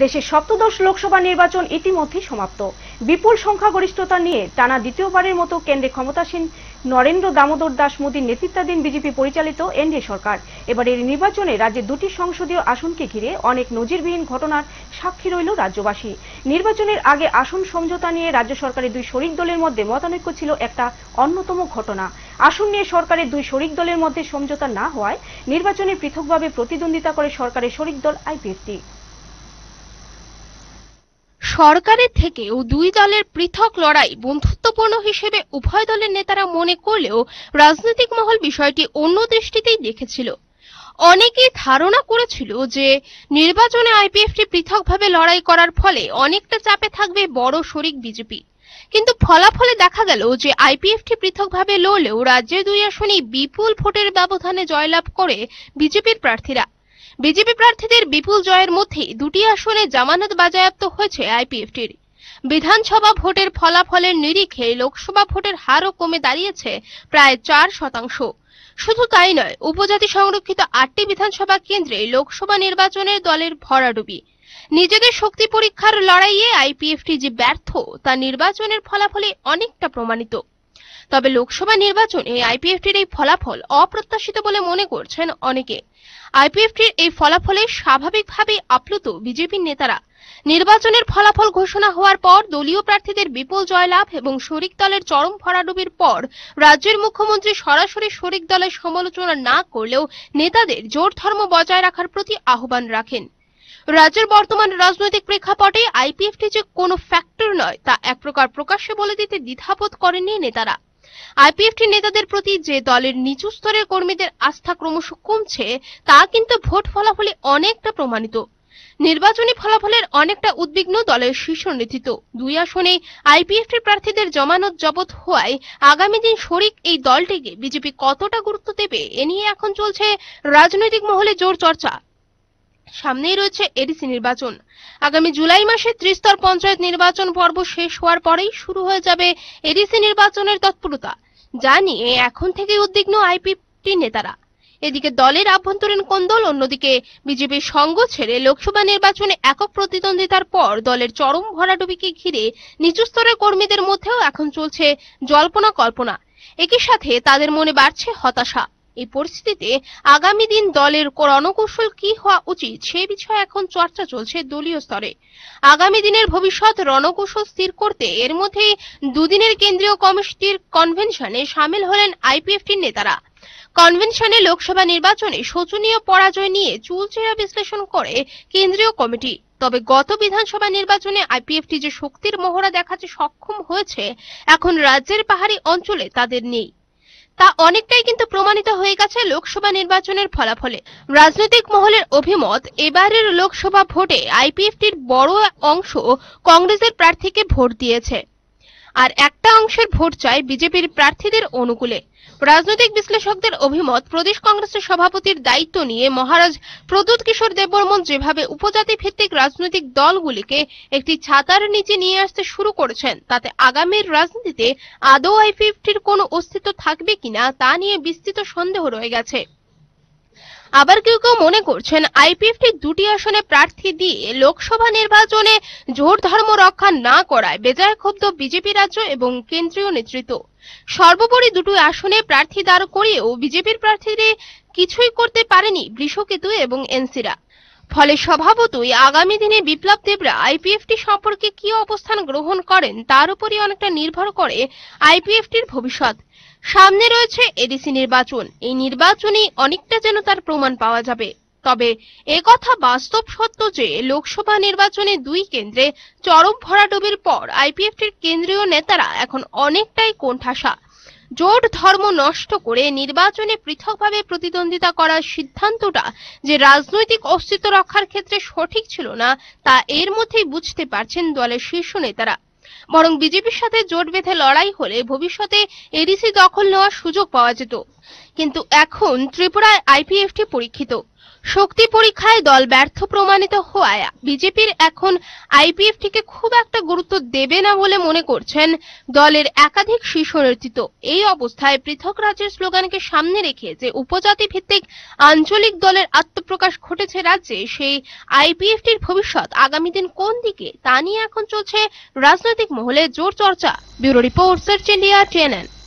দেশের সপ্তদশ লোকসভা নির্বাচন ইতিমধ্যে সমাপ্ত বিপুল সংখ্যাগরিষ্ঠতা নিয়ে টানা দ্বিতীয়বারের মতো কেন্দ্রে ক্ষমতাসীন নরেন্দ্র দামোদর দাস মোদীর নেতৃত্বাধীন বিজেপি পরিচালিত এনডিএ সরকার এবারের নির্বাচনে রাজ্যে দুটি সংসদীয় আসনকে ঘিরে অনেক নজিরবিহীন ঘটনার সাক্ষী রইল রাজ্যবাসী নির্বাচনের আগে আসন সমঝোতা নিয়ে রাজ্য সরকারের দুই শরিক দলের মধ্যে মতানৈক্য ছিল একটা অন্যতম ঘটনা আসন নিয়ে সরকারের দুই শরিক দলের মধ্যে সমঝোতা না হওয়ায় নির্বাচনে পৃথকভাবে প্রতিদ্বন্দ্বিতা করে সরকারের শরিক দল আইপিএফটি সরকারের থেকেও দুই দলের পৃথক লড়াই বন্ধুত্বপূর্ণ হিসেবে উভয় দলের নেতারা মনে করলেও রাজনৈতিক মহল বিষয়টি অন্য দৃষ্টিতেই দেখেছিল অনেকেই ধারণা করেছিল যে নির্বাচনে আইপিএফটি পৃথকভাবে লড়াই করার ফলে অনেকটা চাপে থাকবে বড় শরিক বিজেপি কিন্তু ফলাফলে দেখা গেল যে আইপিএফটি পৃথকভাবে লড়লেও রাজ্যের দুই আসনে বিপুল ভোটের ব্যবধানে জয়লাভ করে বিজেপির প্রার্থীরা বিজেপি প্রার্থীদের বিপুল জয়ের মধ্যেই দুটি আসনে জামানত বাজায়াপ্ত হয়েছে আইপিএফটির বিধানসভা ভোটের ফলাফলের নিরিখে লোকসভা ভোটের হারও কমে দাঁড়িয়েছে প্রায় চার শতাংশ শুধু তাই নয় উপজাতি সংরক্ষিত আটটি বিধানসভা কেন্দ্রে লোকসভা নির্বাচনের দলের ভরাডুবি নিজেদের শক্তি পরীক্ষার লড়াইয়ে আইপিএফটি যে ব্যর্থ তা নির্বাচনের ফলাফলে অনেকটা প্রমাণিত তবে লোকসভা নির্বাচনে আইপিএফটির এই ফলাফল অপ্রত্যাশিত বলে মনে করছেন অনেকে আইপিএফটির এই ফলাফলে স্বাভাবিকভাবেই আপ্লুত বিজেপির নেতারা নির্বাচনের ফলাফল ঘোষণা হওয়ার পর দলীয় প্রার্থীদের বিপুল জয়লাভ এবং শরিক দলের চরম ভরাডুবির পর রাজ্যের মুখ্যমন্ত্রী সরাসরি শরিক দলের সমালোচনা না করলেও নেতাদের জোর ধর্ম বজায় রাখার প্রতি আহ্বান রাখেন রাজ্যের বর্তমান রাজনৈতিক প্রেক্ষাপটে আইপিএফটি যে কোনো ফ্যাক্টর নয় তা এক প্রকার প্রকাশ্যে বলে দিতে দ্বিধাবোধ করেননি নেতারা আইপিএফটি নেতাদের প্রতি যে দলের নিচু স্তরের কর্মীদের আস্থা ক্রমশ কমছে তা কিন্তু ভোট ফলাফলে অনেকটা প্রমাণিত নির্বাচনী ফলাফলের অনেকটা উদ্বিগ্ন দলের শীর্ষ নেতৃত্ব দুই আসনে আইপিএফটি প্রার্থীদের জমানত জবত হওয়ায় আগামী দিন শরিক এই দলটিকে বিজেপি কতটা গুরুত্ব দেবে এ নিয়ে এখন চলছে রাজনৈতিক মহলে জোর চর্চা সামনেই রয়েছে এডিসি নির্বাচন আগামী জুলাই মাসে ত্রিস্তর পঞ্চায়েত নির্বাচন পর্ব শেষ হওয়ার পরেই শুরু হয়ে যাবে এডিসি নির্বাচনের তৎপরতা যা নিয়ে এখন থেকে উদ্বিগ্ন আইপিপি নেতারা এদিকে দলের আভ্যন্তরীণ কোন্দল অন্যদিকে বিজেপির সঙ্গ ছেড়ে লোকসভা নির্বাচনে একক প্রতিদ্বন্দ্বিতার পর দলের চরম ভরাডুবিকে ঘিরে নিচু স্তরের কর্মীদের মধ্যেও এখন চলছে জল্পনা কল্পনা একই সাথে তাদের মনে বাড়ছে হতাশা এই পরিস্থিতিতে আগামী দিন দলের রণকৌশল কি হওয়া উচিত সে বিষয়ে এখন চর্চা চলছে দলীয় স্তরে আগামী দিনের ভবিষ্যৎ রণকৌশল স্থির করতে এর মধ্যে দুদিনের কেন্দ্রীয় কমিটির কনভেনশনে সামিল হলেন আইপিএফটির নেতারা কনভেনশনে লোকসভা নির্বাচনে শোচনীয় পরাজয় নিয়ে চুলচেরা বিশ্লেষণ করে কেন্দ্রীয় কমিটি তবে গত বিধানসভা নির্বাচনে আইপিএফটি যে শক্তির মহড়া দেখাতে সক্ষম হয়েছে এখন রাজ্যের পাহাড়ি অঞ্চলে তাদের নেই তা অনেকটাই কিন্তু প্রমাণিত হয়ে গেছে লোকসভা নির্বাচনের ফলাফলে রাজনৈতিক মহলের অভিমত এবারের লোকসভা ভোটে আইপিএফটির বড় অংশ কংগ্রেসের প্রার্থীকে ভোট দিয়েছে আর একটা অংশের ভোট চায় বিজেপির প্রার্থীদের অনুকূলে রাজনৈতিক বিশ্লেষকদের অভিমত প্রদেশ কংগ্রেসের সভাপতির দায়িত্ব নিয়ে মহারাজ প্রদ্যুৎ কিশোর দেববর্মন যেভাবে উপজাতি ভিত্তিক রাজনৈতিক দলগুলিকে একটি ছাতার নিচে নিয়ে আসতে শুরু করেছেন তাতে আগামীর রাজনীতিতে আদৌ আই ফিফটির কোনো অস্তিত্ব থাকবে কিনা তা নিয়ে বিস্তৃত সন্দেহ রয়ে গেছে আবার কেউ কেউ মনে করছেন আইপিএফ ঠিক দুটি আসনে প্রার্থী দিয়ে লোকসভা নির্বাচনে জোর ধর্ম রক্ষা না করায় বেজায় ক্ষুব্ধ বিজেপি রাজ্য এবং কেন্দ্রীয় নেতৃত্ব সর্বোপরি দুটো আসনে প্রার্থী দাঁড় করিয়েও বিজেপির প্রার্থীদের কিছুই করতে পারেনি বৃষকেতু এবং এনসিরা ফলে স্বভাবতই আগামী দিনে বিপ্লব দেবরা আইপিএফটি সম্পর্কে কি অবস্থান গ্রহণ করেন তার উপরই অনেকটা নির্ভর করে আইপিএফটির ভবিষ্যৎ সামনে রয়েছে এডিসি নির্বাচন এই নির্বাচনে অনেকটা যেন তার প্রমাণ পাওয়া যাবে তবে কথা বাস্তব সত্য যে লোকসভা নির্বাচনে দুই কেন্দ্রে চরম ভরাডুবির পর আইপিএফটির কেন্দ্রীয় নেতারা এখন অনেকটাই কোণঠাসা জোট ধর্ম নষ্ট করে নির্বাচনে পৃথকভাবে প্রতিদ্বন্দ্বিতা করার সিদ্ধান্তটা যে রাজনৈতিক অস্তিত্ব রক্ষার ক্ষেত্রে সঠিক ছিল না তা এর মধ্যেই বুঝতে পারছেন দলের শীর্ষ নেতারা বরং বিজেপির সাথে জোট বেঁধে লড়াই হলে ভবিষ্যতে এডিসি দখল নেওয়ার সুযোগ পাওয়া যেত কিন্তু এখন ত্রিপুরায় আইপিএফটি পরীক্ষিত শক্তি পরীক্ষায় দল ব্যর্থ প্রমাণিত হওয়ায় বিজেপির এখন আইপিএফটিকে খুব একটা গুরুত্ব দেবে না বলে মনে করছেন দলের একাধিক শীর্ষ নেতৃত্ব এই অবস্থায় পৃথক রাজ্যের স্লোগানকে সামনে রেখে যে উপজাতি ভিত্তিক আঞ্চলিক দলের আত্মপ্রকাশ ঘটেছে রাজ্যে সেই আইপিএফটির ভবিষ্যৎ আগামী দিন কোন দিকে তা নিয়ে এখন চলছে রাজনৈতিক মহলে জোর চর্চা bureau report search India TNN